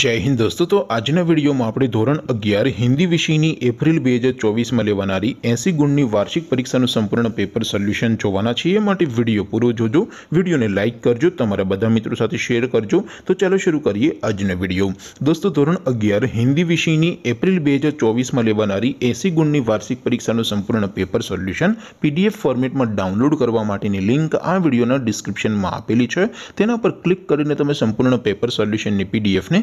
જય હિન્દ દોસ્તો તો આજના વિડીયોમાં આપણે ધોરણ અગિયાર હિન્દી વિષયની એપ્રિલ બે હજાર ચોવીસમાં લેવાનારી એંસી ગુણની વાર્ષિક પરીક્ષાનું સંપૂર્ણ પેપર સોલ્યુશન જોવાના છીએ એ માટે વિડીયો પૂરો જોજો વિડીયોને લાઇક કરજો તમારા બધા મિત્રો સાથે શેર કરજો તો ચાલો શરૂ કરીએ આજનો વિડીયો દોસ્તો ધોરણ અગિયાર હિન્દી વિષયની એપ્રિલ બે હજાર ચોવીસમાં લેવાનારી એંસી ગુણની વાર્ષિક પરીક્ષાનું સંપૂર્ણ પેપર સોલ્યુશન પીડીએફ ફોર્મેટમાં ડાઉનલોડ કરવા માટેની લિંક આ વિડીયોના ડિસ્ક્રિપ્શનમાં આપેલી છે તેના પર ક્લિક કરીને તમે સંપૂર્ણ પેપર સોલ્યુશનની પીડીએફને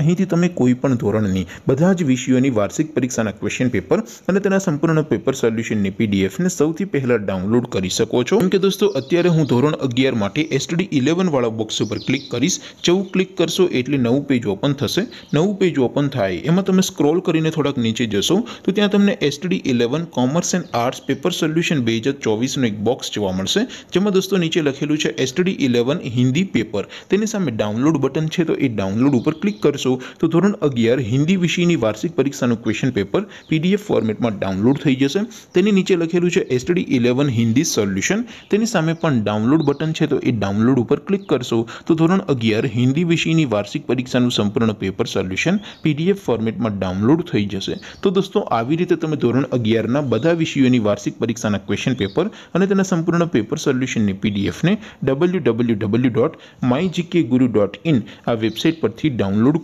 અહીંથી તમે કોઈ પણ ધોરણની બધા જ વિષયોની વાર્ષિક પરીક્ષાના ક્વેશ્ચન પેપર અને તેના સંપૂર્ણ પેપર સોલ્યુશનની પીડીએફને સૌથી પહેલાં ડાઉનલોડ કરી શકો છો કેમ કે દોસ્તો અત્યારે હું ધોરણ અગિયાર માટે એસટીડી ઇલેવનવાળા બોક્સ ઉપર ક્લિક કરીશ જેવું ક્લિક કરશો એટલે નવું પેજ ઓપન થશે નવું પેજ ઓપન થાય એમાં તમે સ્ક્રોલ કરીને થોડાક નીચે જશો તો ત્યાં તમને STD eleven commerce and arts paper solution બે હજાર ચોવીસનું એક બોક્સ જોવા મળશે જેમાં દોસ્તો નીચે લખેલું છે એસટડી ઇલેવન હિન્દી પેપર તેની સામે ડાઉનલોડ બટન છે તો એ ડાઉનલોડ ઉપર ક્લિક કરશો કરશો તો ધોરણ અગિયાર હિન્દી વિષયની વાર્ષિક પરીક્ષાનું ક્વેશ્ચન પેપર પીડીએફ ફોર્મેટમાં ડાઉનલોડ થઈ જશે તેની નીચે લખેલું છે એસટીડી ઇલેવન હિન્દી સોલ્યુશન તેની સામે પણ ડાઉનલોડ બટન છે તો એ ડાઉનલોડ ઉપર ક્લિક કરશો તો ધોરણ અગિયાર હિન્દી વિષયની વાર્ષિક પરીક્ષાનું સંપૂર્ણ પેપર સોલ્યુશન પીડીએફ ફોર્મેટમાં ડાઉનલોડ થઈ જશે તો દોસ્તો આવી રીતે તમે ધોરણ અગિયારના બધા વિષયોની વાર્ષિક પરીક્ષાના ક્વેશ્ચન પેપર અને તેના સંપૂર્ણ પેપર સોલ્યુશનની પીડીએફને W W W dot my GK guru dot in આ વેબસાઇટ પરથી ડાઉનલોડ